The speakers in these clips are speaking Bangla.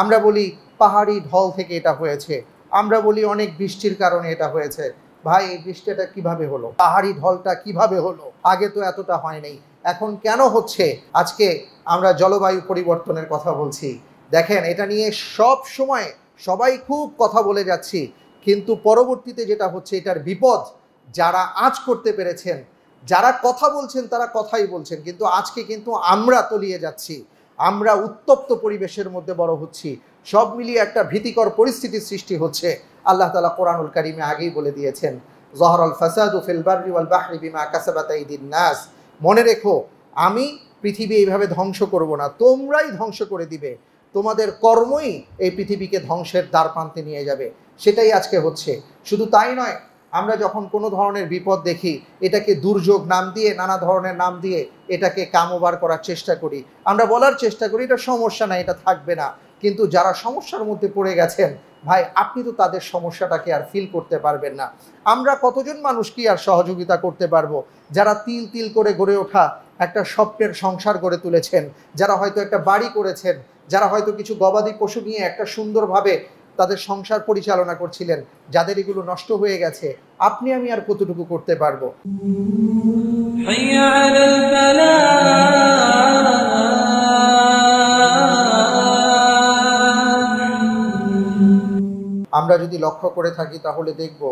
আমরা বলি পাহাড়ি ঢল থেকে এটা হয়েছে আমরা বলি অনেক বৃষ্টির কারণে এটা হয়েছে ভাই এই বৃষ্টিটা কিভাবে হলো পাহাড়ি ঢলটা কিভাবে হলো আগে তো এতটা হয়নি এখন কেন হচ্ছে আজকে আমরা জলবায়ু পরিবর্তনের কথা বলছি দেখেন এটা নিয়ে সব সময় সবাই খুব কথা বলে যাচ্ছি কিন্তু পরবর্তীতে যেটা হচ্ছে এটার বিপদ যারা আজ করতে পেরেছেন যারা কথা বলছেন তারা কথাই বলছেন কিন্তু আজকে কিন্তু আমরা তলিয়ে যাচ্ছি আমরা উত্তপ্ত পরিবেশের মধ্যে বড় হচ্ছি সব মিলিয়ে একটা ভীতিকর পরিস্থিতির সৃষ্টি হচ্ছে আল্লাহ তালা কোরআনুল কারিমে আগেই বলে দিয়েছেন জহর আল ফাসাদু নাস মনে রেখো আমি পৃথিবী এইভাবে ধ্বংস করব না তোমরাই ধ্বংস করে দিবে তোমাদের কর্মই এই পৃথিবীকে ধ্বংসের প্রান্তে নিয়ে যাবে সেটাই আজকে হচ্ছে শুধু তাই নয় আমরা যখন কোনো ধরনের বিপদ দেখি এটাকে দুর্যোগ নাম দিয়ে নানা ধরনের নাম দিয়ে এটাকে কামোবার করার চেষ্টা করি আমরা বলার চেষ্টা করি এটা সমস্যা না এটা থাকবে না কিন্তু যারা সমস্যার মধ্যে পড়ে গেছেন ভাই আপনি তো তাদের সমস্যাটাকে আর ফিল করতে পারবেন না আমরা কতজন মানুষকে আর সহযোগিতা করতে পারবো যারা তিল তিল করে গড়ে ওঠা একটা স্বপ্নের সংসার গড়ে তুলেছেন যারা হয়তো একটা বাড়ি করেছেন যারা হয়তো কিছু গবাদি পশু নিয়ে একটা সুন্দরভাবে তাদের সংসার পরিচালনা করছিলেন যাদের এগুলো নষ্ট হয়ে গেছে আপনি আমি আর কতটুকু করতে পারবো আমরা যদি লক্ষ্য করে থাকি তাহলে দেখব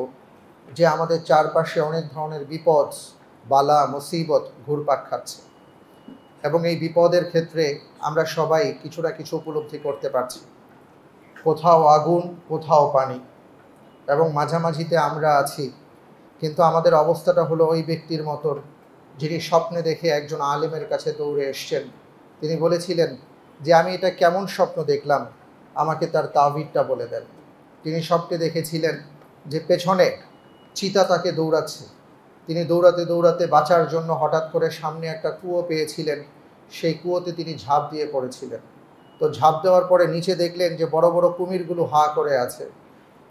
যে আমাদের চারপাশে অনেক ধরনের বিপদ বালা মুসিবত ঘুরপাক খাচ্ছে এবং এই বিপদের ক্ষেত্রে আমরা সবাই কিছু না কিছু উপলব্ধি করতে পারছি কোথাও আগুন কোথাও পানি এবং মাঝামাঝিতে আমরা আছি কিন্তু আমাদের অবস্থাটা হলো ওই ব্যক্তির মতন যিনি স্বপ্নে দেখে একজন আলেমের কাছে দৌড়ে এসছেন তিনি বলেছিলেন যে আমি এটা কেমন স্বপ্ন দেখলাম আমাকে তার তাবিরটা বলে দেন তিনি স্বপ্নে দেখেছিলেন যে পেছনে চিতা তাকে দৌড়াচ্ছে তিনি দৌড়াতে দৌড়াতে বাঁচার জন্য হঠাৎ করে সামনে একটা কুয়ো পেয়েছিলেন সেই কুয়োতে তিনি ঝাঁপ দিয়ে পড়েছিলেন তো ঝাঁপ দেওয়ার পরে নিচে দেখলেন যে বড় বড় কুমিরগুলো হা করে আছে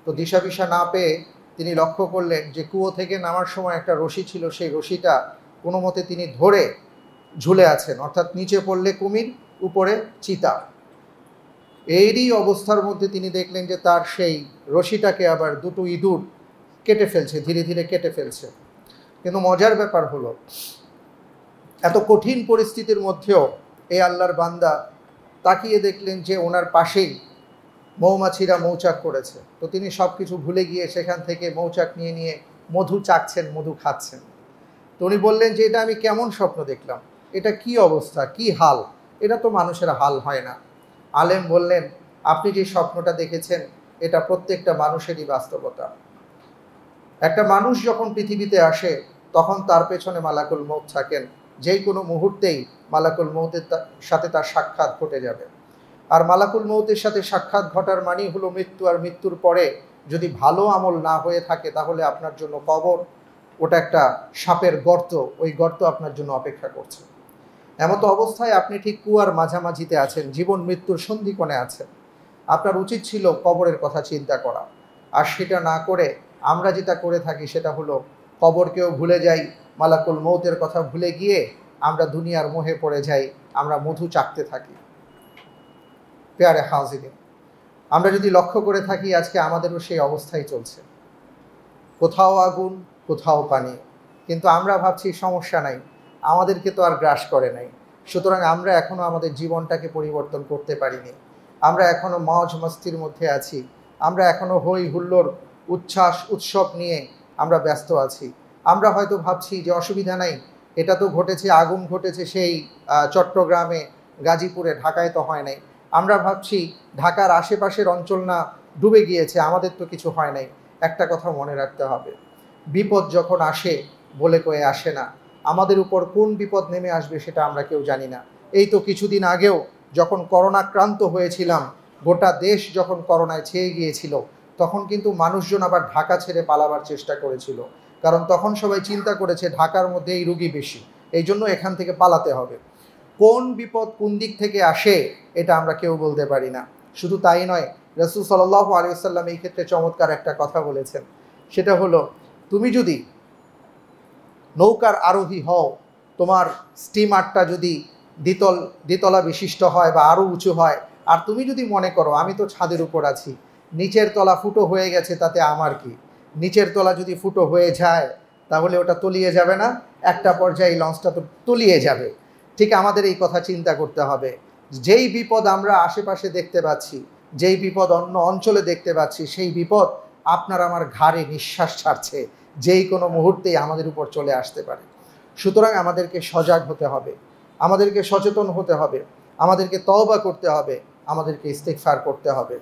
তো দিশা পিসা না পেয়ে তিনি লক্ষ্য করলেন যে কুয়ো থেকে নামার সময় একটা রশি ছিল সেই রশিটা কোনো মতে তিনি ধরে ঝুলে আছেন অর্থাৎ নিচে পড়লে কুমির উপরে চিতা এরই অবস্থার মধ্যে তিনি দেখলেন যে তার সেই রশিটাকে আবার দুটো ইঁদুর কেটে ফেলছে ধীরে ধীরে কেটে ফেলছে কিন্তু মজার ব্যাপার হলো এত কঠিন পরিস্থিতির মধ্যেও এই আল্লাহর বান্দা তাকিয়ে দেখলেন যে ওনার পাশেই মৌমাছিরা মৌচাক করেছে তো তিনি সব কিছু ভুলে গিয়ে সেখান থেকে মৌচাক নিয়ে নিয়ে মধু চাকছেন মধু খাচ্ছেন তো উনি বললেন যে এটা আমি কেমন স্বপ্ন দেখলাম এটা কি অবস্থা কি হাল এটা তো মানুষের হাল হয় না আলেম বললেন আপনি যে স্বপ্নটা দেখেছেন এটা প্রত্যেকটা মানুষেরই বাস্তবতা একটা মানুষ যখন পৃথিবীতে আসে তখন তার পেছনে মালাকুল মৌ থাকেন যেই কোনো মুহূর্তেই মালাকুল মৌতের সাথে তার সাক্ষাৎ ঘটে যাবে আর মালাকুল মৌতের সাথে সাক্ষাৎ ঘটার মানেই হলো মৃত্যু আর মৃত্যুর পরে যদি ভালো আমল না হয়ে থাকে তাহলে আপনার জন্য কবর ওটা একটা সাপের গর্ত ওই গর্ত আপনার জন্য অপেক্ষা করছে এমতো অবস্থায় আপনি ঠিক কুয়ার মাঝামাঝিতে আছেন জীবন মৃত্যুর সন্ধিকোণে আছেন আপনার উচিত ছিল কবরের কথা চিন্তা করা আর সেটা না করে আমরা যেটা করে থাকি সেটা হলো কবরকেও ভুলে যাই মালাকুল মৌতের কথা ভুলে গিয়ে আমরা দুনিয়ার মোহে পড়ে যাই আমরা মধু চাকতে থাকি পেয়ারে হাউজিনে আমরা যদি লক্ষ্য করে থাকি আজকে আমাদেরও সেই অবস্থাই চলছে কোথাও আগুন কোথাও পানি কিন্তু আমরা ভাবছি সমস্যা নাই আমাদেরকে তো আর গ্রাস করে নাই সুতরাং আমরা এখনও আমাদের জীবনটাকে পরিবর্তন করতে পারিনি আমরা এখনও মজ মস্তির মধ্যে আছি আমরা এখনও হই হুল্লোর উচ্ছ্বাস উৎসব নিয়ে আমরা ব্যস্ত আছি আমরা হয়তো ভাবছি যে অসুবিধা নাই এটা তো ঘটেছে আগুন ঘটেছে সেই চট্টগ্রামে গাজীপুরে ঢাকায় তো হয় নাই আমরা ভাবছি ঢাকার আশেপাশের অঞ্চল না ডুবে গিয়েছে আমাদের তো কিছু হয় নাই একটা কথা মনে রাখতে হবে বিপদ যখন আসে বলে কয়ে আসে না আমাদের উপর কোন বিপদ নেমে আসবে সেটা আমরা কেউ জানি না এই তো কিছুদিন আগেও যখন করোনাক্রান্ত হয়েছিলাম গোটা দেশ যখন করোনায় ছেয়ে গিয়েছিল তখন কিন্তু মানুষজন আবার ঢাকা ছেড়ে পালাবার চেষ্টা করেছিল কারণ তখন সবাই চিন্তা করেছে ঢাকার মধ্যে এই রুগী বেশি এই জন্য এখান থেকে পালাতে হবে কোন বিপদ কোন দিক থেকে আসে এটা আমরা কেউ বলতে পারি না শুধু তাই নয় রসুল সাল্লাহ আলিয়াল্লাম এই ক্ষেত্রে চমৎকার একটা কথা বলেছেন সেটা হলো তুমি যদি নৌকার আরোহী হও তোমার স্টিমারটা যদি দ্বিতল দ্বিতলা বিশিষ্ট হয় বা আরও উঁচু হয় আর তুমি যদি মনে করো আমি তো ছাদের উপর আছি নিচের তলা ফুটো হয়ে গেছে তাতে আমার কি নিচের তলা যদি ফুটো হয়ে যায় তাহলে ওটা তলিয়ে যাবে না একটা পর্যায়ে লঞ্চটা তো তলিয়ে যাবে ঠিক আমাদের এই কথা চিন্তা করতে হবে যেই বিপদ আমরা আশেপাশে দেখতে পাচ্ছি যেই বিপদ অন্য অঞ্চলে দেখতে পাচ্ছি সেই বিপদ আপনার আমার ঘাড়ে নিঃশ্বাস ছাড়ছে যেই কোনো মুহূর্তেই আমাদের উপর চলে আসতে পারে সুতরাং আমাদেরকে সজাগ হতে হবে আমাদেরকে সচেতন হতে হবে আমাদেরকে তওবা করতে হবে আমাদেরকে ইস্তেকফার করতে হবে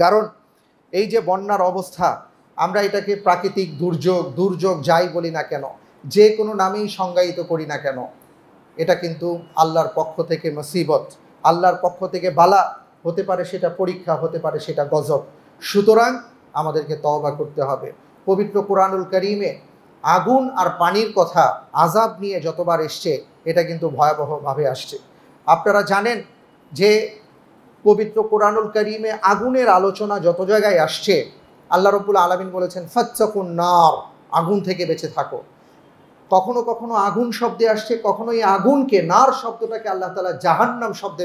কারণ এই যে বন্যার অবস্থা আমরা এটাকে প্রাকৃতিক দুর্যোগ দুর্যোগ যাই বলি না কেন যে কোনো নামেই সংজ্ঞায়িত করি না কেন এটা কিন্তু আল্লাহর পক্ষ থেকে মসিবত আল্লাহর পক্ষ থেকে বালা হতে পারে সেটা পরীক্ষা হতে পারে সেটা গজব সুতরাং আমাদেরকে তওবা করতে হবে পবিত্র কোরআনুল করিমে আগুন আর পানির কথা আজাব নিয়ে যতবার এসছে এটা কিন্তু ভয়াবহভাবে আসছে আপনারা জানেন যে পবিত্র কোরআনুল করিমে আগুনের আলোচনা যত জায়গায় আসছে আল্লাহ রব্বুল আলমিন বলেছেন ফচ্চকুন নার আগুন থেকে বেঁচে থাকো কখনো কখনো আগুন শব্দে আসছে কখনো এই আগুনকে নার শব্দটাকে আল্লাহ তালা জাহান্নাম শব্দে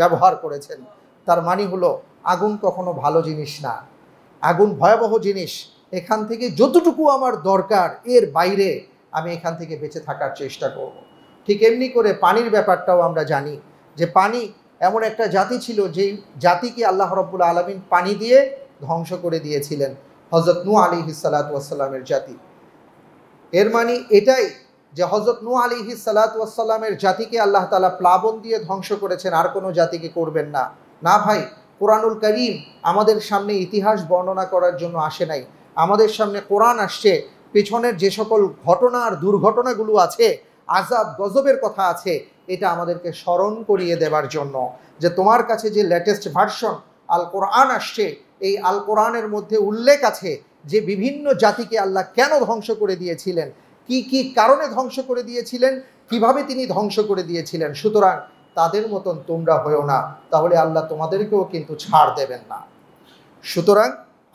ব্যবহার করেছেন তার মানে হলো আগুন কখনো ভালো জিনিস না আগুন ভয়াবহ জিনিস এখান থেকে যতটুকু আমার দরকার এর বাইরে আমি এখান থেকে বেঁচে থাকার চেষ্টা করব। ঠিক এমনি করে পানির ব্যাপারটাও আমরা জানি যে পানি এমন একটা জাতি ছিল যেই জাতিকে আল্লাহ রব্বুল আলমিন পানি দিয়ে ধ্বংস করে দিয়েছিলেন হজরত নু আলী হিসালাতামের জাতি এর মানে এটাই যে হজরত নু আলী হিসালাতামের জাতিকে আল্লাহ তালা প্লাবন দিয়ে ধ্বংস করেছেন আর কোনো জাতিকে করবেন না না ভাই কোরআনুল করিম আমাদের সামনে ইতিহাস বর্ণনা করার জন্য আসে নাই আমাদের সামনে কোরআন আসছে পেছনের যে সকল ঘটনা আর দুর্ঘটনাগুলো আছে আজাদ গজবের কথা আছে এটা আমাদেরকে স্মরণ করিয়ে দেবার জন্য যে তোমার কাছে যে লেটেস্ট ভার্সন আল কোরআন আসছে এই আল কোরআনের মধ্যে উল্লেখ আছে যে বিভিন্ন জাতিকে আল্লাহ কেন ধ্বংস করে দিয়েছিলেন কি কি কারণে ধ্বংস করে দিয়েছিলেন কিভাবে তিনি ধ্বংস করে দিয়েছিলেন সুতরাং তাদের মতন তোমরা হয়েও না তাহলে আল্লাহ তোমাদেরকেও কিন্তু ছাড় দেবেন না সুতরাং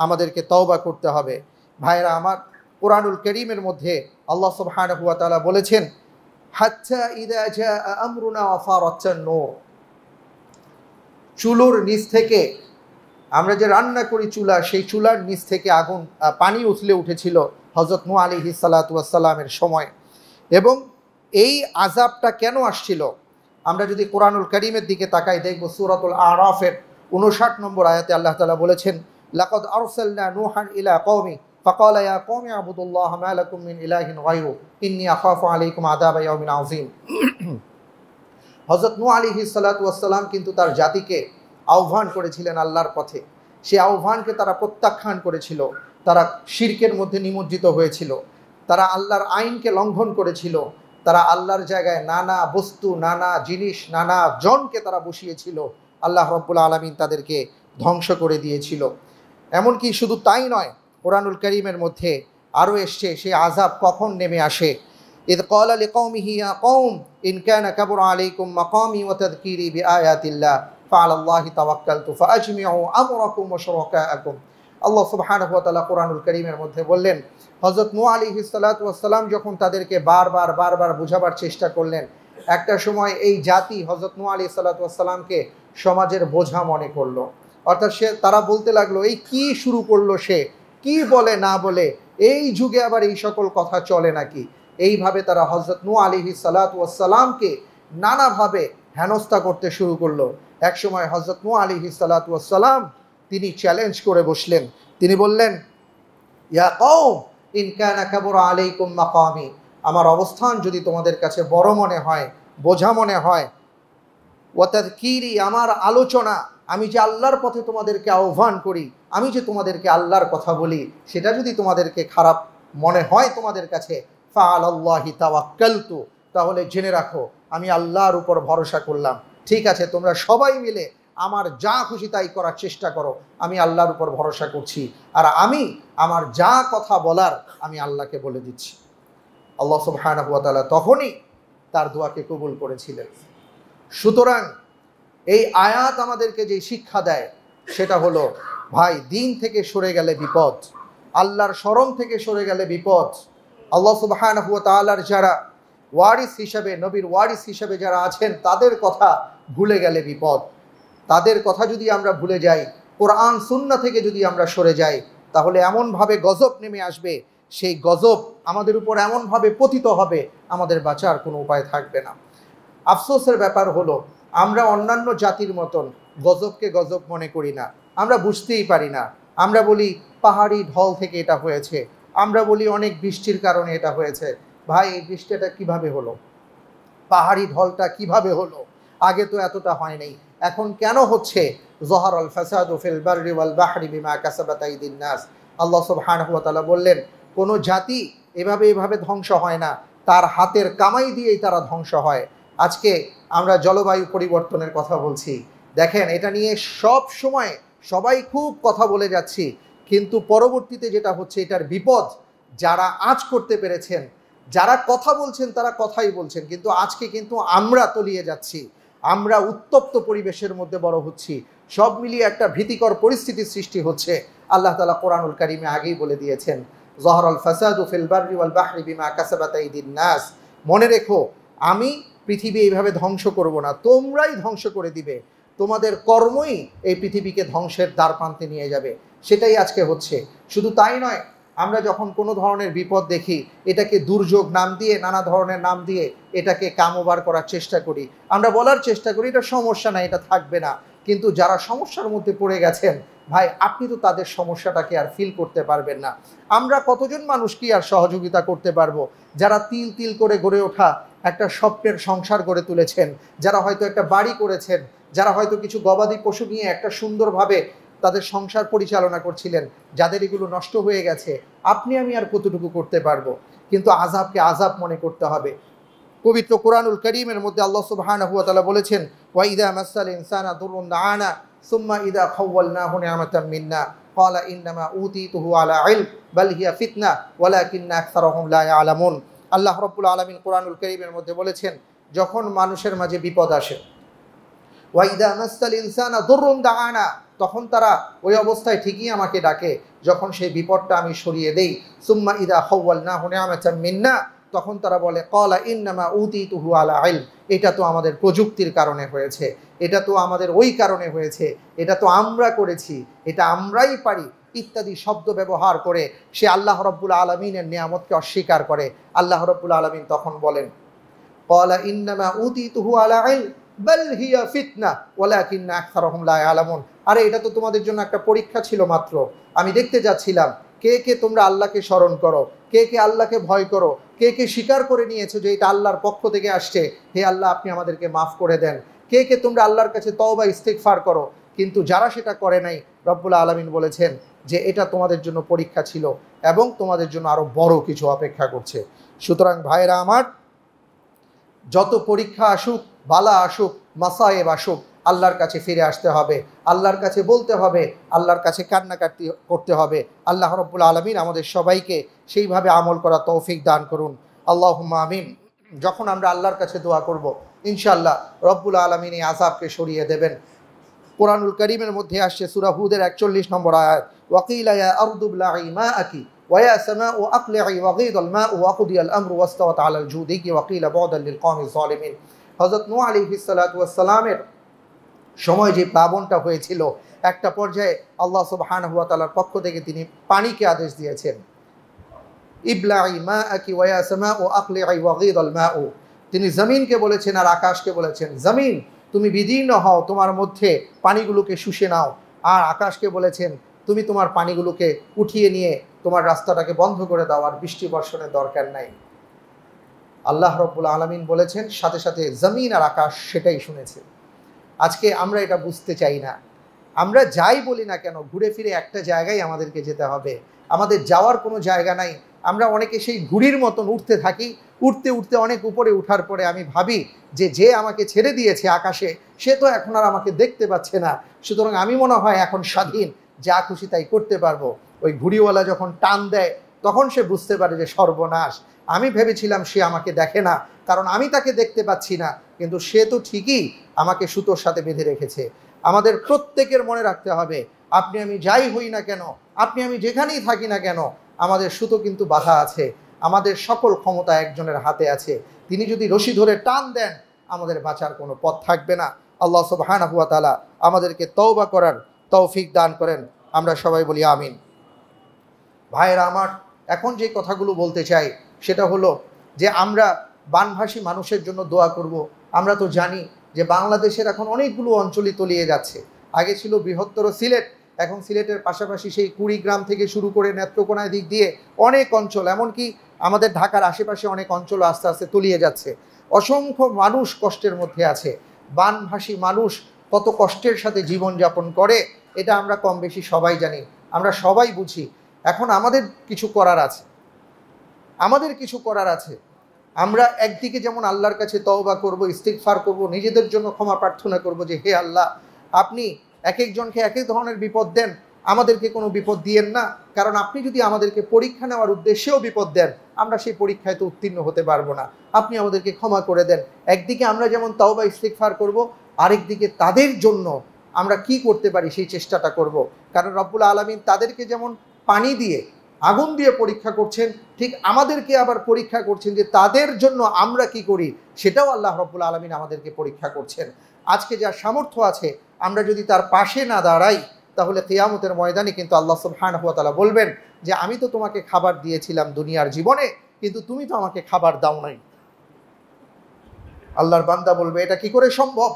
আমাদেরকে তওবা করতে হবে ভাইরা আমার কোরআনুল করিমের মধ্যে আল্লাহ সুবহানাহু ওয়া তালা বলেছেন আমরুনা অফার চুলোর নিচ থেকে আমরা যে রান্না করি চুলা সেই চুলার নিচ থেকে আগুন পানি উথলে উঠেছিল হজরত নু আলী হিসালাতামের সময় এবং এই আজাবটা কেন আসছিল আমরা যদি কোরআনুল করিমের দিকে তাকাই দেখব সুরাতুল আরফের উনষাট নম্বর আয়াতে আল্লাহ তালা বলেছেন লাকদ আরসাল্লা নুহান ইলা কৌমি فقال يا قوم اعبدوا الله ما لكم من إله غيره إني أخاف عليكم عذاب يوم عظيم হজরত নু আলী হিসালাতাম কিন্তু তার জাতিকে আহ্বান করেছিলেন আল্লাহর পথে সে আহ্বানকে তারা প্রত্যাখ্যান করেছিল তারা শিরকের মধ্যে নিমজ্জিত হয়েছিল তারা আল্লাহর আইনকে লঙ্ঘন করেছিল তারা আল্লাহর জায়গায় নানা বস্তু নানা জিনিস নানা জনকে তারা বসিয়েছিল আল্লাহ রব্বুল আলমিন তাদেরকে ধ্বংস করে দিয়েছিল এমনকি শুধু তাই নয় কোরআনুল করিমের মধ্যে আরও এসছে সেই আজাব কখন নেমে আসে কল إذ قال لقومه يا قوم إن كان كبر عليكم مقامي وتذكيري بآيات الله فعلى الله توكلت ও أمركم আকুম আল্লাহ সুবাহানহ তালা কোরআনুল করিমের মধ্যে বললেন হজরত মু আলী হিসালাতাম যখন তাদেরকে বারবার বারবার বুঝাবার চেষ্টা করলেন একটা সময় এই জাতি হজরত নু আলী সাল্লাতামকে সমাজের বোঝা মনে করলো অর্থাৎ সে তারা বলতে লাগলো এই কি শুরু করলো সে কি বলে না বলে এই যুগে আবার এই সকল কথা চলে নাকি এইভাবে তারা হজরত নু আলিহি সালাত ওয়াসালামকে নানাভাবে হেনস্থা করতে শুরু করলো একসময় হজরত নু আলিহি সালাত সালাম তিনি চ্যালেঞ্জ করে বসলেন তিনি বললেন ইয়া কম ইনকানা আলি আলাইকুম মাকামি আমার অবস্থান যদি তোমাদের কাছে বড় মনে হয় বোঝা মনে হয় ওয়াতাদ কিরি আমার আলোচনা আমি যে আল্লাহর পথে তোমাদেরকে আহ্বান করি আমি যে তোমাদেরকে আল্লাহর কথা বলি সেটা যদি তোমাদেরকে খারাপ মনে হয় তোমাদের কাছে ফা আল্লাহি তাওয়াক্কালতু তাহলে জেনে রাখো আমি আল্লাহর উপর ভরসা করলাম ঠিক আছে তোমরা সবাই মিলে আমার যা খুশি তাই করার চেষ্টা করো আমি আল্লাহর উপর ভরসা করছি আর আমি আমার যা কথা বলার আমি আল্লাহকে বলে দিচ্ছি আল্লাহ সুবাহানবুয়াতালা তখনই তার দোয়াকে কবুল করেছিলেন সুতরাং এই আয়াত আমাদেরকে যে শিক্ষা দেয় সেটা হলো ভাই দিন থেকে সরে গেলে বিপদ আল্লাহর স্মরণ থেকে সরে গেলে বিপদ আল্লাহ সুবাহান হুয়া তালার যারা ওয়ারিস হিসাবে নবীর ওয়ারিস হিসাবে যারা আছেন তাদের কথা ভুলে গেলে বিপদ তাদের কথা যদি আমরা ভুলে যাই কোরআন সুন্না থেকে যদি আমরা সরে যাই তাহলে এমনভাবে গজব নেমে আসবে সেই গজব আমাদের উপর এমনভাবে পতিত হবে আমাদের বাঁচার কোনো উপায় থাকবে না আফসোসের ব্যাপার হলো আমরা অন্যান্য জাতির মতন গজবকে গজব মনে করি না আমরা বুঝতেই পারি না আমরা বলি পাহাড়ি ঢল থেকে এটা হয়েছে আমরা বলি অনেক বৃষ্টির কারণে এটা হয়েছে ভাই এই বৃষ্টিটা কিভাবে হলো পাহাড়ি ঢলটা কিভাবে হলো আগে তো এতটা হয়নি এখন কেন হচ্ছে জহার আল ফাসাদ ফিল বাররি ওয়াল বাহরি বিমা কাসাবাত আইদিন নাস আল্লাহ সুবহানাহু ওয়া তাআলা বললেন কোনো জাতি এভাবে এভাবে ধ্বংস হয় না তার হাতের কামাই দিয়েই তারা ধ্বংস হয় আজকে আমরা জলবায়ু পরিবর্তনের কথা বলছি দেখেন এটা নিয়ে সব সময় সবাই খুব কথা বলে যাচ্ছি কিন্তু পরবর্তীতে যেটা হচ্ছে এটার বিপদ যারা আজ করতে পেরেছেন যারা কথা বলছেন তারা কথাই বলছেন কিন্তু আজকে কিন্তু আমরা তলিয়ে যাচ্ছি আমরা উত্তপ্ত পরিবেশের মধ্যে বড় হচ্ছি সব মিলিয়ে একটা ভীতিকর পরিস্থিতির সৃষ্টি হচ্ছে আল্লাহ তালা কোরআনুল কারিমে আগেই বলে দিয়েছেন জহর আল ফাসাদু বাহরি বিমা নাস মনে রেখো আমি পৃথিবী এইভাবে ধ্বংস করব না তোমরাই ধ্বংস করে দিবে তোমাদের কর্মই এই পৃথিবীকে ধ্বংসের দ্বারপ্রান্তে নিয়ে যাবে সেটাই আজকে হচ্ছে শুধু তাই নয় আমরা যখন কোনো ধরনের বিপদ দেখি এটাকে দুর্যোগ নাম দিয়ে নানা ধরনের নাম দিয়ে এটাকে কামোবার করার চেষ্টা করি আমরা বলার চেষ্টা করি এটা সমস্যা না এটা থাকবে না কিন্তু যারা সমস্যার মধ্যে পড়ে গেছেন ভাই আপনি তো তাদের সমস্যাটাকে আর ফিল করতে পারবেন না আমরা কতজন মানুষকে আর সহযোগিতা করতে পারবো যারা তিল তিল করে গড়ে ওঠা একটা স্বপ্নের সংসার গড়ে তুলেছেন যারা হয়তো একটা বাড়ি করেছেন যারা হয়তো কিছু গবাদি পশু নিয়ে একটা সুন্দরভাবে তাদের সংসার পরিচালনা করছিলেন যাদের এগুলো নষ্ট হয়ে গেছে আপনি আমি আর কতটুকু করতে পারবো কিন্তু আজাবকে আজাব মনে করতে হবে পবিত্র কোরআনুল করিমের মধ্যে আল্লাহ সুবাহান বলেছেন ওয়াইদা মাসাল ইনসানা দুরুন আনা সুম্মা ইদা খওয়াল না হুনে আমাতাম মিন্না কলা ইন্নামা উতি তুহু আলা আইল ফিতনা ওয়ালা কিন্না আকসার লা আলামুন আল্লাহ রব্বুল আলমিন কোরআনুল করিমের মধ্যে বলেছেন যখন মানুষের মাঝে বিপদ আসে ওয়াইদা মাস্তাল ইনসানা দরুন তখন তারা ওই অবস্থায় ঠিকই আমাকে ডাকে যখন সেই বিপদটা আমি সরিয়ে দেই সুম্মা ইদা হওয়াল না হুনে আমাচা মিন্না তখন তারা বলে কলা ইন্নামা উতি তুহু আলা আইল এটা তো আমাদের প্রযুক্তির কারণে হয়েছে এটা তো আমাদের ওই কারণে হয়েছে এটা তো আমরা করেছি এটা আমরাই পারি ইত্যাদি শব্দ ব্যবহার করে সে আল্লাহ রব্বুল আলমিনের নিয়ামতকে অস্বীকার করে আল্লাহ রব্বুল আলমিন তখন বলেন কলা ইন্নামা উতি তুহু আলা আইল আরে এটা তো তোমাদের জন্য একটা পরীক্ষা ছিল মাত্র আমি দেখতে যাচ্ছিলাম কে কে তোমরা আল্লাহকে স্মরণ করো কে কে আল্লাহকে ভয় করো কে কে স্বীকার করে নিয়েছো যে এটা আল্লাহর পক্ষ থেকে আসছে হে আল্লাহ আপনি আমাদেরকে মাফ করে দেন কে কে তোমরা আল্লাহর কাছে বা ইস্তেকফার করো কিন্তু যারা সেটা করে নাই রব্বুল্লা আলমিন বলেছেন যে এটা তোমাদের জন্য পরীক্ষা ছিল এবং তোমাদের জন্য আরও বড় কিছু অপেক্ষা করছে সুতরাং ভাইরা আমার যত পরীক্ষা আসুক বালা আসুক মাসায়েব আসুক আল্লাহর কাছে ফিরে আসতে হবে আল্লাহর কাছে বলতে হবে আল্লাহর কাছে কান্নাকাটি করতে হবে আল্লাহ রব্বুল আলমিন আমাদের সবাইকে সেইভাবে আমল করা তৌফিক দান করুন আল্লাহ আমিন যখন আমরা আল্লাহর কাছে দোয়া করব। ইনশাল্লাহ রব্বুল আলমিন এই আজাবকে সরিয়ে দেবেন কোরআনুল করিমের মধ্যে আসছে সুরাহুদের একচল্লিশ নম্বর আয়াত ওয়াকিল আরদুবলা ইমা আকি ويا سماء أقلعي وغيض الماء وقضي জুদি কি ওয়াকিল الجودي وقيل بعدا হজরত নু আলী হিসালাতামের সময় যে প্লাবনটা হয়েছিল একটা পর্যায়ে আল্লাহ সুবহান হুয়া তালার পক্ষ থেকে তিনি পানিকে আদেশ দিয়েছেন মা ও আই মা ও তিনি জমিনকে বলেছেন আর আকাশকে বলেছেন জমিন তুমি বিদীর্ণ হও তোমার মধ্যে পানিগুলোকে শুষে নাও আর আকাশকে বলেছেন তুমি তোমার পানিগুলোকে উঠিয়ে নিয়ে তোমার রাস্তাটাকে বন্ধ করে দাও আর বৃষ্টি বর্ষণের দরকার নাই আল্লাহ রব্বুল আলমিন বলেছেন সাথে সাথে জমিন আর আকাশ সেটাই শুনেছে আজকে আমরা এটা বুঝতে চাই না আমরা যাই বলি না কেন ঘুরে ফিরে একটা জায়গায় আমাদেরকে যেতে হবে আমাদের যাওয়ার কোনো জায়গা নাই আমরা অনেকে সেই ঘুড়ির মতন উঠতে থাকি উঠতে উঠতে অনেক উপরে উঠার পরে আমি ভাবি যে যে আমাকে ছেড়ে দিয়েছে আকাশে সে তো এখন আর আমাকে দেখতে পাচ্ছে না সুতরাং আমি মনে হয় এখন স্বাধীন যা খুশি তাই করতে পারবো ওই ঘুড়িওয়ালা যখন টান দেয় তখন সে বুঝতে পারে যে সর্বনাশ আমি ভেবেছিলাম সে আমাকে দেখে না কারণ আমি তাকে দেখতে পাচ্ছি না কিন্তু সে তো ঠিকই আমাকে সুতোর সাথে বেঁধে রেখেছে আমাদের প্রত্যেকের মনে রাখতে হবে আপনি আমি যাই হই না কেন আপনি আমি যেখানেই থাকি না কেন আমাদের সুতো কিন্তু বাধা আছে আমাদের সকল ক্ষমতা একজনের হাতে আছে তিনি যদি রশি ধরে টান দেন আমাদের বাঁচার কোনো পথ থাকবে না আল্লাহ সুবহান হুয়া তালা আমাদেরকে তওবা করার তৌফিক দান করেন আমরা সবাই বলি আমিন ভাইয়েরা আমার এখন যে কথাগুলো বলতে চাই সেটা হলো যে আমরা বানভাসী মানুষের জন্য দোয়া করব। আমরা তো জানি যে বাংলাদেশের এখন অনেকগুলো অঞ্চলই তলিয়ে যাচ্ছে আগে ছিল বৃহত্তর সিলেট এখন সিলেটের পাশাপাশি সেই কুড়িগ্রাম থেকে শুরু করে নেত্রকোনায় দিক দিয়ে অনেক অঞ্চল এমনকি আমাদের ঢাকার আশেপাশে অনেক অঞ্চল আস্তে আস্তে তলিয়ে যাচ্ছে অসংখ্য মানুষ কষ্টের মধ্যে আছে বানভাসী মানুষ কত কষ্টের সাথে জীবনযাপন করে এটা আমরা কম বেশি সবাই জানি আমরা সবাই বুঝি এখন আমাদের কিছু করার আছে আমাদের কিছু করার আছে আমরা একদিকে যেমন আল্লাহর কাছে তওবা করব ইস্তিকফার করব নিজেদের জন্য ক্ষমা প্রার্থনা করব যে হে আল্লাহ আপনি এক একজনকে এক এক ধরনের বিপদ দেন আমাদেরকে কোনো বিপদ দিয়েন না কারণ আপনি যদি আমাদেরকে পরীক্ষা নেওয়ার উদ্দেশ্যেও বিপদ দেন আমরা সেই পরীক্ষায় তো উত্তীর্ণ হতে পারবো না আপনি আমাদেরকে ক্ষমা করে দেন একদিকে আমরা যেমন বা ইস্তিকফার করবো আরেকদিকে তাদের জন্য আমরা কি করতে পারি সেই চেষ্টাটা করব কারণ রব্বুল আলমিন তাদেরকে যেমন পানি দিয়ে আগুন দিয়ে পরীক্ষা করছেন ঠিক আমাদেরকে আবার পরীক্ষা করছেন যে তাদের জন্য আমরা কি করি সেটাও আল্লাহ রব্বুল আলমিন আমাদেরকে পরীক্ষা করছেন আজকে যা সামর্থ্য আছে আমরা যদি তার পাশে না দাঁড়াই তাহলে কেয়ামতের ময়দানে কিন্তু আল্লাহ সুবহান তালা বলবেন যে আমি তো তোমাকে খাবার দিয়েছিলাম দুনিয়ার জীবনে কিন্তু তুমি তো আমাকে খাবার দাও নাই আল্লাহর বান্দা বলবে এটা কি করে সম্ভব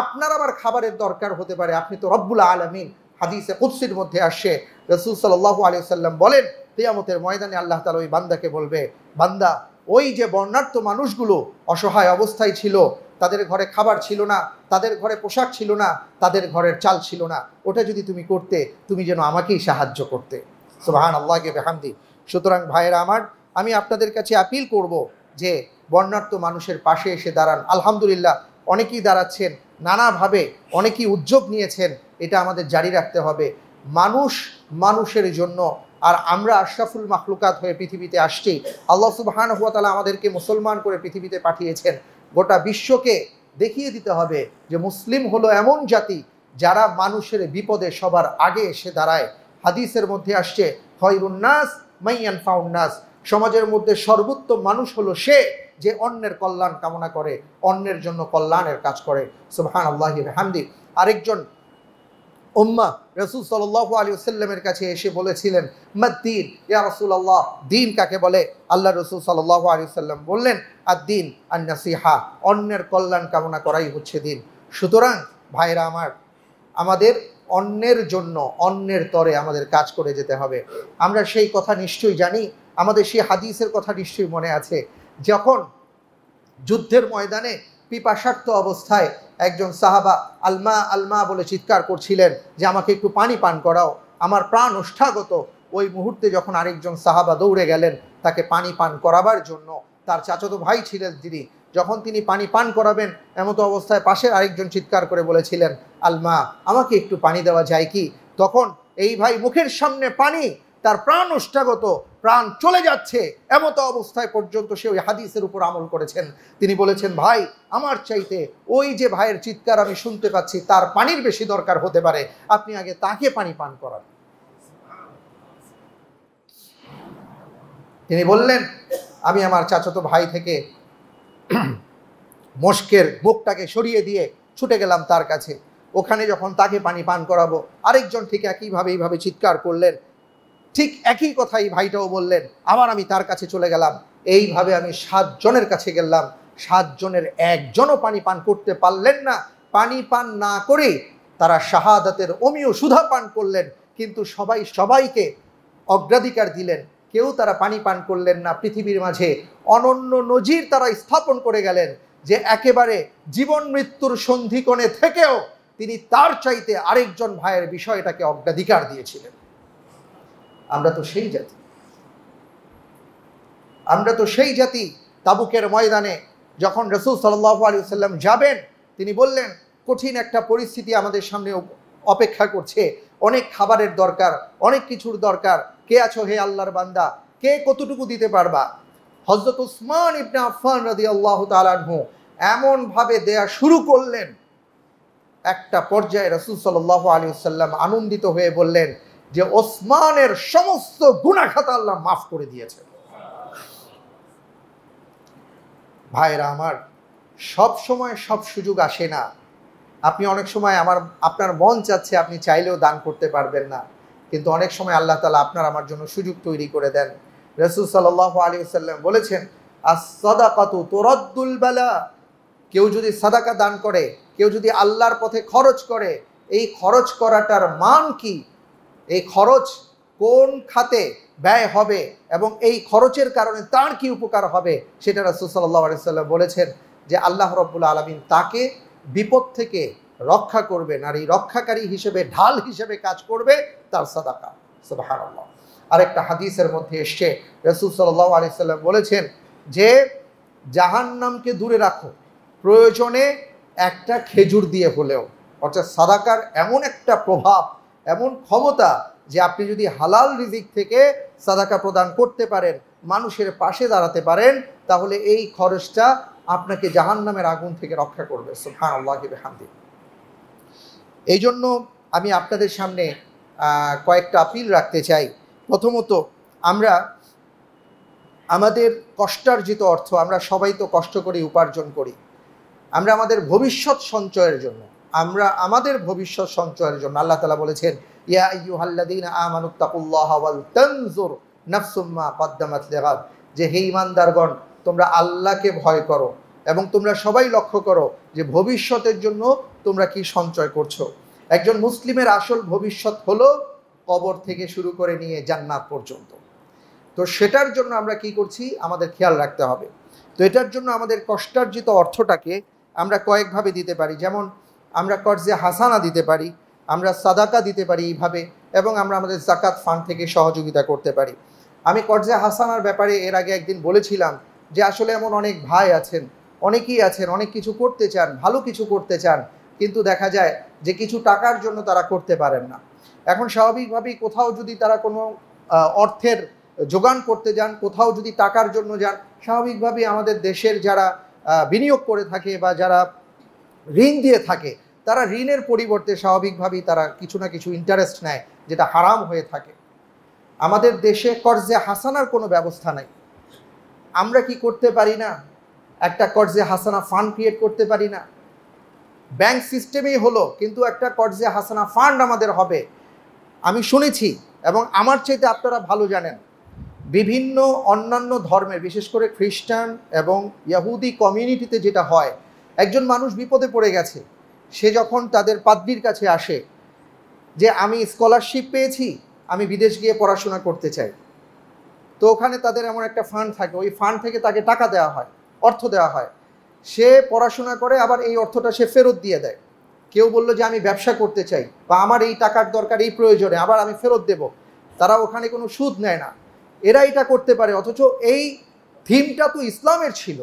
আপনার আবার খাবারের দরকার হতে পারে আপনি তো রব্বুল আলমিন হাদিসে কুৎসির মধ্যে আসে রসুল সাল্লাহু আলী সাল্লাম বলেন তেয়ামতের ময়দানে আল্লাহ তালা ওই বান্দাকে বলবে বান্দা ওই যে বর্ণার্থ মানুষগুলো অসহায় অবস্থায় ছিল তাদের ঘরে খাবার ছিল না তাদের ঘরে পোশাক ছিল না তাদের ঘরের চাল ছিল না ওটা যদি তুমি করতে তুমি যেন আমাকেই সাহায্য করতে সোহান আল্লাহকে বেহামদি সুতরাং ভাইয়েরা আমার আমি আপনাদের কাছে আপিল করব যে বর্ণার্থ মানুষের পাশে এসে দাঁড়ান আলহামদুলিল্লাহ অনেকেই দাঁড়াচ্ছেন নানাভাবে অনেকেই উদ্যোগ নিয়েছেন এটা আমাদের জারি রাখতে হবে মানুষ মানুষের জন্য আর আমরা আশরাফুল মাখলুকাত হয়ে পৃথিবীতে আসছি আল্লাহ সুবহান হুয়া তালা আমাদেরকে মুসলমান করে পৃথিবীতে পাঠিয়েছেন গোটা বিশ্বকে দেখিয়ে দিতে হবে যে মুসলিম হলো এমন জাতি যারা মানুষের বিপদে সবার আগে এসে দাঁড়ায় হাদিসের মধ্যে আসছে খয়রুন্নাস মাইয়ান ফাউন্নাস সমাজের মধ্যে সর্বোত্তম মানুষ হলো সে যে অন্যের কল্যাণ কামনা করে অন্যের জন্য কল্যাণের কাজ করে সুবহান আল্লাহ হামদি আরেকজন উম্মা রসুল সাল্লাহ আলী সাল্লামের কাছে এসে বলেছিলেন মদ্দিন ইয়া রসুল আল্লাহ দিন কাকে বলে আল্লাহ রসুল সাল্লাহ আলী সাল্লাম বললেন আর দিন আর নাসিহা অন্যের কল্যাণ কামনা করাই হচ্ছে দিন সুতরাং ভাইরা আমার আমাদের অন্যের জন্য অন্যের তরে আমাদের কাজ করে যেতে হবে আমরা সেই কথা নিশ্চয়ই জানি আমাদের সেই হাদিসের কথা নিশ্চয়ই মনে আছে যখন যুদ্ধের ময়দানে পিপাসার্থ অবস্থায় একজন সাহাবা আলমা আলমা বলে চিৎকার করছিলেন যে আমাকে একটু পানি পান করাও আমার প্রাণ অষ্ঠাগত ওই মুহূর্তে যখন আরেকজন সাহাবা দৌড়ে গেলেন তাকে পানি পান করাবার জন্য তার চাচাতো ভাই ছিলেন তিনি যখন তিনি পানি পান করাবেন এমতো অবস্থায় পাশের আরেকজন চিৎকার করে বলেছিলেন আলমা আমাকে একটু পানি দেওয়া যায় কি তখন এই ভাই মুখের সামনে পানি তার প্রাণ অষ্টাগত প্রাণ চলে যাচ্ছে এমত অবস্থায় পর্যন্ত সে ওই হাদিসের উপর আমল করেছেন তিনি বলেছেন ভাই আমার চাইতে ওই যে ভাইয়ের চিৎকার আমি শুনতে পাচ্ছি তার পানির বেশি দরকার হতে পারে আপনি আগে তাকে পানি পান করান তিনি বললেন আমি আমার চাচাতো ভাই থেকে মস্কের মুখটাকে সরিয়ে দিয়ে ছুটে গেলাম তার কাছে ওখানে যখন তাকে পানি পান করাবো আরেকজন ঠিক একইভাবে এইভাবে চিৎকার করলেন ঠিক একই কথাই ভাইটাও বললেন আবার আমি তার কাছে চলে গেলাম এইভাবে আমি সাতজনের কাছে গেলাম সাতজনের একজনও পানি পান করতে পারলেন না পানি পান না করে তারা শাহাদাতের অমিও সুধা পান করলেন কিন্তু সবাই সবাইকে অগ্রাধিকার দিলেন কেউ তারা পানি পান করলেন না পৃথিবীর মাঝে অনন্য নজির তারা স্থাপন করে গেলেন যে একেবারে জীবন মৃত্যুর সন্ধিকোণে থেকেও তিনি তার চাইতে আরেকজন ভাইয়ের বিষয়টাকে অগ্রাধিকার দিয়েছিলেন আমরা তো সেই জাতি আমরা তো সেই জাতি তাবুকের ময়দানে যখন রসুল সাল্লাহ আলী সাল্লাম যাবেন তিনি বললেন কঠিন একটা পরিস্থিতি আমাদের সামনে অপেক্ষা করছে অনেক খাবারের দরকার অনেক কিছুর দরকার কে আছো হে আল্লাহর বান্দা কে কতটুকু দিতে পারবা হজরত উসমান ইবনা আফান রাজি আল্লাহ তালাহু এমনভাবে দেয়া শুরু করলেন একটা পর্যায়ে রসুল সাল্লাহ আলী সাল্লাম আনন্দিত হয়ে বললেন যে ওসমানের সমস্ত গুণাখাতা আল্লাহ মাফ করে দিয়েছে ভাইরা আমার সব সময় সব সুযোগ আসে না আপনি অনেক সময় আমার আপনার মন চাচ্ছে আপনি চাইলেও দান করতে পারবেন না কিন্তু অনেক সময় আল্লাহ তালা আপনার আমার জন্য সুযোগ তৈরি করে দেন রসুল সাল্লাহ আলী সাল্লাম বলেছেন আর সাদাকাত তোরদ্দুল বেলা কেউ যদি সাদাকা দান করে কেউ যদি আল্লাহর পথে খরচ করে এই খরচ করাটার মান কি এই খরচ কোন খাতে ব্যয় হবে এবং এই খরচের কারণে তার কি উপকার হবে সেটা রাসুল সাল্লাহ আলিয়াল্লাম বলেছেন যে আল্লাহ রব্বুল আলমিন তাকে বিপদ থেকে রক্ষা করবে নারী রক্ষাকারী হিসেবে ঢাল হিসেবে কাজ করবে তার সাদাকা সুবাহ আরেকটা হাদিসের মধ্যে এসছে রসুল সাল্লাহ সাল্লাম বলেছেন যে জাহান্নামকে দূরে রাখো প্রয়োজনে একটা খেজুর দিয়ে হলেও অর্থাৎ সাদাকার এমন একটা প্রভাব এমন ক্ষমতা যে আপনি যদি হালাল রিজিক থেকে সাদাকা প্রদান করতে পারেন মানুষের পাশে দাঁড়াতে পারেন তাহলে এই খরচটা আপনাকে জাহান নামের আগুন থেকে রক্ষা করবে হ্যাঁ আল্লাহকে হামদি এই জন্য আমি আপনাদের সামনে কয়েকটা আপিল রাখতে চাই প্রথমত আমরা আমাদের কষ্টার্জিত অর্থ আমরা সবাই তো কষ্ট করে উপার্জন করি আমরা আমাদের ভবিষ্যৎ সঞ্চয়ের জন্য আমরা আমাদের ভবিষ্যৎ সঞ্চয়ের জন্য আল্লাহ তালা বলেছেন ইয়া যে হে ইমানদারগণ তোমরা আল্লাহকে ভয় করো এবং তোমরা সবাই লক্ষ্য করো যে ভবিষ্যতের জন্য তোমরা কি সঞ্চয় করছো একজন মুসলিমের আসল ভবিষ্যৎ হলো কবর থেকে শুরু করে নিয়ে জান্নাত পর্যন্ত তো সেটার জন্য আমরা কি করছি আমাদের খেয়াল রাখতে হবে তো এটার জন্য আমাদের কষ্টার্জিত অর্থটাকে আমরা কয়েকভাবে দিতে পারি যেমন আমরা কর্জে হাসানা দিতে পারি আমরা সাদাকা দিতে পারি এইভাবে এবং আমরা আমাদের জাকাত ফান্ড থেকে সহযোগিতা করতে পারি আমি কর্জে হাসানার ব্যাপারে এর আগে একদিন বলেছিলাম যে আসলে এমন অনেক ভাই আছেন অনেকেই আছেন অনেক কিছু করতে চান ভালো কিছু করতে চান কিন্তু দেখা যায় যে কিছু টাকার জন্য তারা করতে পারেন না এখন স্বাভাবিকভাবেই কোথাও যদি তারা কোনো অর্থের যোগান করতে যান কোথাও যদি টাকার জন্য যান স্বাভাবিকভাবেই আমাদের দেশের যারা বিনিয়োগ করে থাকে বা যারা ঋণ দিয়ে থাকে তারা ঋণের পরিবর্তে স্বাভাবিকভাবেই তারা কিছু না কিছু ইন্টারেস্ট নেয় যেটা হারাম হয়ে থাকে আমাদের দেশে কর্জে হাসানার কোনো ব্যবস্থা নাই আমরা কি করতে পারি না একটা কর্জে হাসানা ফান্ড ক্রিয়েট করতে পারি না ব্যাংক সিস্টেমেই হলো কিন্তু একটা কর্জে হাসানা ফান্ড আমাদের হবে আমি শুনেছি এবং আমার চাইতে আপনারা ভালো জানেন বিভিন্ন অন্যান্য ধর্মে বিশেষ করে খ্রিস্টান এবং ইয়াহুদি কমিউনিটিতে যেটা হয় একজন মানুষ বিপদে পড়ে গেছে সে যখন তাদের পাদ্রির কাছে আসে যে আমি স্কলারশিপ পেয়েছি আমি বিদেশ গিয়ে পড়াশোনা করতে চাই তো ওখানে তাদের এমন একটা ফান্ড থাকে ওই ফান্ড থেকে তাকে টাকা দেওয়া হয় অর্থ দেওয়া হয় সে পড়াশোনা করে আবার এই অর্থটা সে ফেরত দিয়ে দেয় কেউ বললো যে আমি ব্যবসা করতে চাই বা আমার এই টাকার দরকার এই প্রয়োজনে আবার আমি ফেরত দেব তারা ওখানে কোনো সুদ নেয় না এরা এটা করতে পারে অথচ এই থিমটা তো ইসলামের ছিল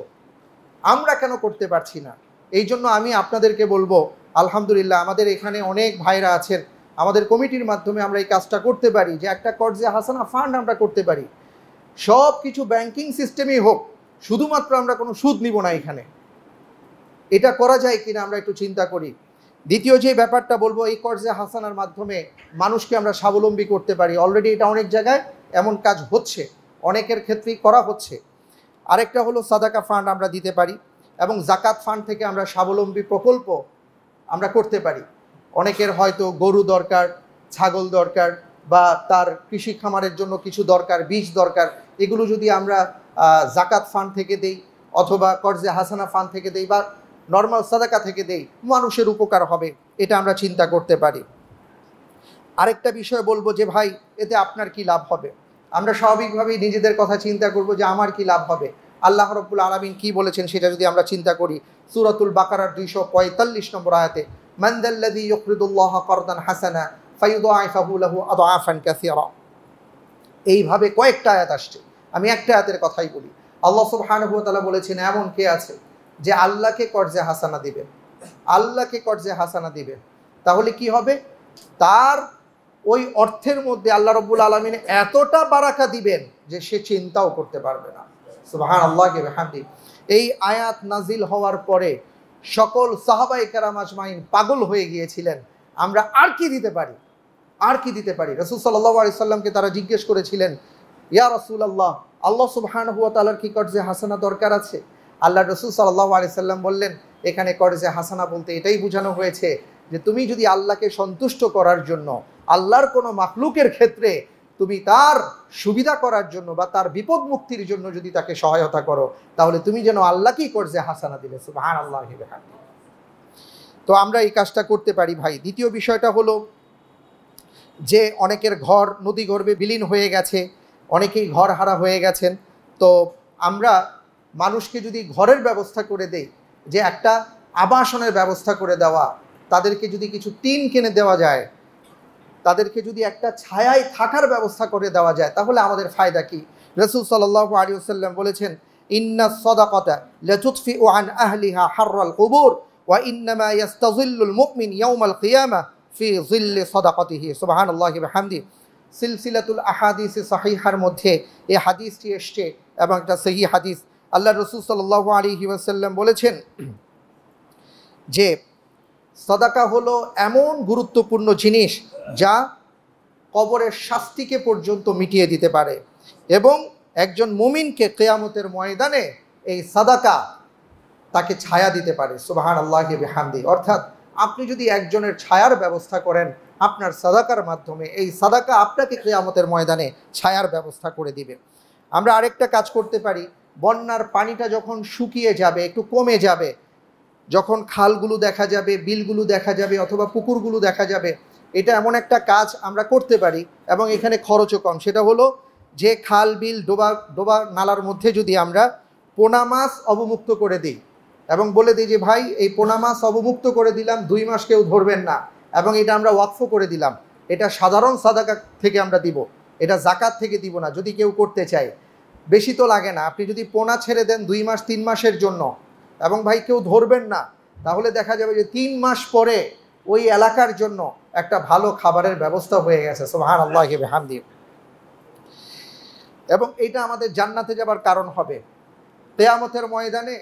আমরা কেন করতে পারছি না এই জন্য আমি আপনাদেরকে বলবো আলহামদুলিল্লাহ আমাদের এখানে অনেক ভাইরা আছেন আমাদের কমিটির মাধ্যমে আমরা এই কাজটা করতে পারি যে একটা কর্জে হাসানা ফান্ড আমরা করতে পারি সব কিছু ব্যাংকিং সিস্টেমই হোক শুধুমাত্র আমরা কোনো সুদ নিব না এখানে এটা করা যায় কিনা আমরা একটু চিন্তা করি দ্বিতীয় যে ব্যাপারটা বলবো এই কর্জে হাসানার মাধ্যমে মানুষকে আমরা স্বাবলম্বী করতে পারি অলরেডি এটা অনেক জায়গায় এমন কাজ হচ্ছে অনেকের ক্ষেত্রেই করা হচ্ছে আরেকটা হলো সাদাকা ফান্ড আমরা দিতে পারি এবং জাকাত ফান্ড থেকে আমরা স্বাবলম্বী প্রকল্প আমরা করতে পারি অনেকের হয়তো গরু দরকার ছাগল দরকার বা তার কৃষি খামারের জন্য কিছু দরকার বীজ দরকার এগুলো যদি আমরা জাকাত ফান্ড থেকে দেই অথবা কর্জে হাসানা ফান্ড থেকে দেই বা নর্মাল সাদাকা থেকে দেই মানুষের উপকার হবে এটা আমরা চিন্তা করতে পারি আরেকটা বিষয় বলবো যে ভাই এতে আপনার কি লাভ হবে আমরা স্বাভাবিকভাবেই নিজেদের কথা চিন্তা করব যে আমার কি লাভ হবে আল্লাহ রব্বুল আলমিন কি বলেছেন সেটা যদি আমরা চিন্তা করি সুরাতুল বাকারার দুইশো পঁয়তাল্লিশ নম্বর আয়াতে মন্দাল্লাদি ইকরুদুল্লাহ করদান হাসানা ফাইদাহু আদাফান কাসিরা এইভাবে কয়েকটা আয়াত আসছে আমি একটা আয়াতের কথাই বলি আল্লাহ সুবাহানুভতালা বলেছেন এমন কে আছে যে আল্লাহকে কর্জে হাসানা দিবে আল্লাহকে কর্জে হাসানা দিবে তাহলে কি হবে তার ওই অর্থের মধ্যে আল্লাহ রব্বুল আলমিন এতটা বারাকা দিবেন যে সে চিন্তাও করতে পারবে না সুবাহান আল্লাহকে হামদি এই আয়াত নাজিল হওয়ার পরে সকল সাহাবাই কারাম আজমাইন পাগল হয়ে গিয়েছিলেন আমরা আর কি দিতে পারি আর কি দিতে পারি রসুল সাল্লাহ আলি সাল্লামকে তারা জিজ্ঞেস করেছিলেন ইয়া রসুল আল্লাহ আল্লাহ সুবহান হুয়া তালার কি কর্জে হাসানা দরকার আছে আল্লাহ রসুল সাল্লাহ আলি সাল্লাম বললেন এখানে কর্জে হাসানা বলতে এটাই বোঝানো হয়েছে যে তুমি যদি আল্লাহকে সন্তুষ্ট করার জন্য আল্লাহর কোনো মাকলুকের ক্ষেত্রে তুমি তার সুবিধা করার জন্য বা তার বিপদ মুক্তির জন্য যদি তাকে সহায়তা করো তাহলে তুমি যেন আল্লাহকেই করছে হাসানা দিলে হান আল্লাহ তো আমরা এই কাজটা করতে পারি ভাই দ্বিতীয় বিষয়টা হলো যে অনেকের ঘর নদী গর্বে বিলীন হয়ে গেছে অনেকেই ঘর হারা হয়ে গেছেন তো আমরা মানুষকে যদি ঘরের ব্যবস্থা করে দেই যে একটা আবাসনের ব্যবস্থা করে দেওয়া তাদেরকে যদি কিছু টিন কিনে দেওয়া যায় তাদেরকে যদি একটা ছায়ায় থাকার ব্যবস্থা করে দেওয়া যায় তাহলে আমাদের ফায়দা কি রসুল সাল্লাহ আলী সাল্লাম বলেছেন ইন্না সদাকতা ও ওয়ান আহলিহা হার্রাল কবুর ওয়া ইন্নামা ইয়াস্তাজিল্লুল মুকমিন ইয়াউমাল কিয়ামা ফি জিল্লি সদাকতিহি সুবাহান আল্লাহি হামদি সিলসিলাতুল আহাদিস সাহিহার মধ্যে এ হাদিসটি এসছে এবং একটা সহি হাদিস আল্লাহ রসুল সাল্লাহ আলী ওয়াসাল্লাম বলেছেন যে সাদাকা হলো এমন গুরুত্বপূর্ণ জিনিস যা কবরের শাস্তিকে পর্যন্ত মিটিয়ে দিতে পারে এবং একজন মুমিনকে কেয়ামতের ময়দানে এই সাদাকা তাকে ছায়া দিতে পারে সুবাহান আল্লাহকে বেহান্দি অর্থাৎ আপনি যদি একজনের ছায়ার ব্যবস্থা করেন আপনার সাদাকার মাধ্যমে এই সাদাকা আপনাকে কেয়ামতের ময়দানে ছায়ার ব্যবস্থা করে দিবে আমরা আরেকটা কাজ করতে পারি বন্যার পানিটা যখন শুকিয়ে যাবে একটু কমে যাবে যখন খালগুলো দেখা যাবে বিলগুলো দেখা যাবে অথবা পুকুরগুলো দেখা যাবে এটা এমন একটা কাজ আমরা করতে পারি এবং এখানে খরচও কম সেটা হলো যে খাল বিল ডোবা ডোবা নালার মধ্যে যদি আমরা পোনা মাছ অবমুক্ত করে দিই এবং বলে দিই যে ভাই এই পোনা মাছ অবমুক্ত করে দিলাম দুই মাস কেউ ধরবেন না এবং এটা আমরা ওয়াকফ করে দিলাম এটা সাধারণ সাদাকা থেকে আমরা দিব এটা জাকাত থেকে দিব না যদি কেউ করতে চায় বেশি তো লাগে না আপনি যদি পোনা ছেড়ে দেন দুই মাস তিন মাসের জন্য এবং ভাই কেউ ধরবেন না তাহলে দেখা যাবে যে তিন মাস পরে ওই এলাকার জন্য একটা ভালো খাবারের ব্যবস্থা হয়ে গেছে সোহান আল্লাহকে হামদিন এবং এটা আমাদের জান্নাতে যাবার কারণ হবে তেয়ামতের ময়দানে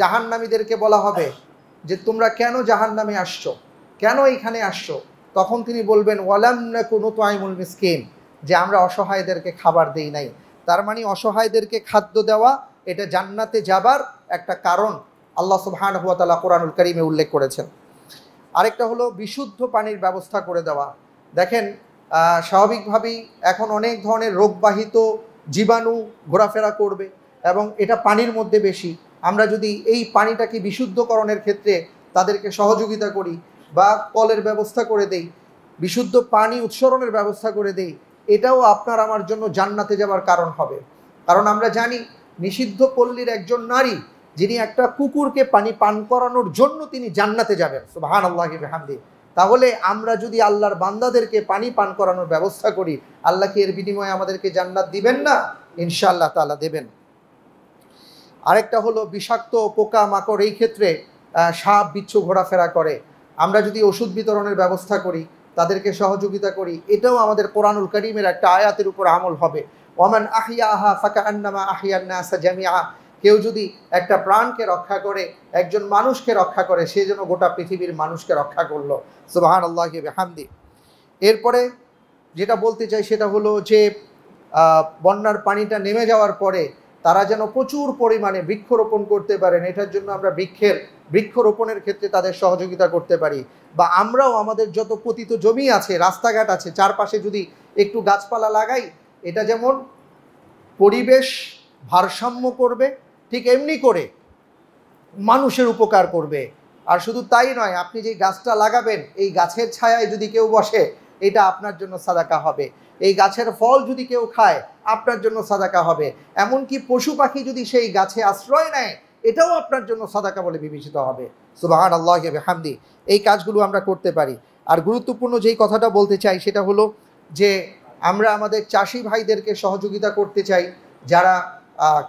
জাহান্নামীদেরকে বলা হবে যে তোমরা কেন জাহান্নামে আসছো কেন এইখানে আসছো তখন তিনি বলবেন ওয়ালাম কোনো তো আইমুল মিসকিন যে আমরা অসহায়দেরকে খাবার দেই নাই তার মানে অসহায়দেরকে খাদ্য দেওয়া এটা জান্নাতে যাবার একটা কারণ আল্লাহ সুবহান হুয়া তালা কোরআনুল করিমে উল্লেখ করেছেন আরেকটা হলো বিশুদ্ধ পানির ব্যবস্থা করে দেওয়া দেখেন স্বাভাবিকভাবেই এখন অনেক ধরনের রোগবাহিত জীবাণু ঘোরাফেরা করবে এবং এটা পানির মধ্যে বেশি আমরা যদি এই পানিটাকে বিশুদ্ধকরণের ক্ষেত্রে তাদেরকে সহযোগিতা করি বা কলের ব্যবস্থা করে দেই বিশুদ্ধ পানি উৎসরণের ব্যবস্থা করে দেই এটাও আপনার আমার জন্য জান্নাতে যাওয়ার কারণ হবে কারণ আমরা জানি নিষিদ্ধ পল্লীর একজন নারী যিনি একটা কুকুরকে পানি পান করানোর জন্য তিনি জান্নাতে যাবেন সুবাহান আল্লাহ হামদি তাহলে আমরা যদি আল্লাহর বান্দাদেরকে পানি পান করানোর ব্যবস্থা করি আল্লাহ কি এর বিনিময়ে আমাদেরকে জান্নাত দিবেন না ইনশাআল্লাহ তালা দেবেন আরেকটা হলো বিষাক্ত পোকা মাকড় এই ক্ষেত্রে সাপ বিচ্ছু ঘোরাফেরা করে আমরা যদি ওষুধ বিতরণের ব্যবস্থা করি তাদেরকে সহযোগিতা করি এটাও আমাদের কোরআনুল করিমের একটা আয়াতের উপর আমল হবে ওমান আহিয়া আহা ফাঁকা আন্নামা আহিয়ান্না আসা জামিয়া কেউ যদি একটা প্রাণকে রক্ষা করে একজন মানুষকে রক্ষা করে সে যেন গোটা পৃথিবীর মানুষকে রক্ষা করলো সুবাহান আল্লাহকে হান্দি এরপরে যেটা বলতে চাই সেটা হলো যে বন্যার পানিটা নেমে যাওয়ার পরে তারা যেন প্রচুর পরিমাণে বৃক্ষরোপণ করতে পারেন এটার জন্য আমরা বৃক্ষের বৃক্ষরোপণের ক্ষেত্রে তাদের সহযোগিতা করতে পারি বা আমরাও আমাদের যত পতিত জমি আছে রাস্তাঘাট আছে চারপাশে যদি একটু গাছপালা লাগাই এটা যেমন পরিবেশ ভারসাম্য করবে ঠিক এমনি করে মানুষের উপকার করবে আর শুধু তাই নয় আপনি যে গাছটা লাগাবেন এই গাছের ছায়ায় যদি কেউ বসে এটা আপনার জন্য সাদাকা হবে এই গাছের ফল যদি কেউ খায় আপনার জন্য সাদাকা হবে এমনকি পশু পাখি যদি সেই গাছে আশ্রয় নেয় এটাও আপনার জন্য সাদাকা বলে বিবেচিত হবে সুবাহান আল্লাহকে হামদি এই কাজগুলো আমরা করতে পারি আর গুরুত্বপূর্ণ যেই কথাটা বলতে চাই সেটা হলো যে আমরা আমাদের চাষি ভাইদেরকে সহযোগিতা করতে চাই যারা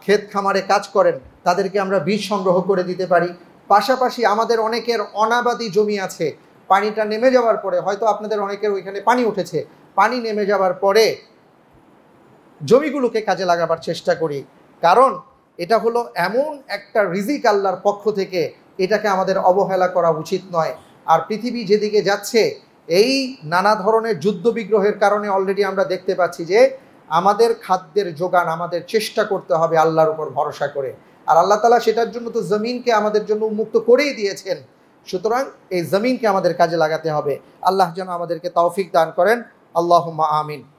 ক্ষেত খামারে কাজ করেন তাদেরকে আমরা বীজ সংগ্রহ করে দিতে পারি পাশাপাশি আমাদের অনেকের অনাবাদি জমি আছে পানিটা নেমে যাওয়ার পরে হয়তো আপনাদের অনেকের ওইখানে পানি উঠেছে পানি নেমে যাওয়ার পরে জমিগুলোকে কাজে লাগাবার চেষ্টা করি কারণ এটা হলো এমন একটা রিজিক আল্লাহর পক্ষ থেকে এটাকে আমাদের অবহেলা করা উচিত নয় আর পৃথিবী যেদিকে যাচ্ছে এই নানা ধরনের যুদ্ধবিগ্রহের কারণে অলরেডি আমরা দেখতে পাচ্ছি যে আমাদের খাদ্যের যোগান আমাদের চেষ্টা করতে হবে আল্লাহর উপর ভরসা করে আর আল্লাহ তালা সেটার জন্য তো জমিনকে আমাদের জন্য উন্মুক্ত করেই দিয়েছেন সুতরাং এই জমিনকে আমাদের কাজে লাগাতে হবে আল্লাহ যেন আমাদেরকে তৌফিক দান করেন আল্লাহ আমিন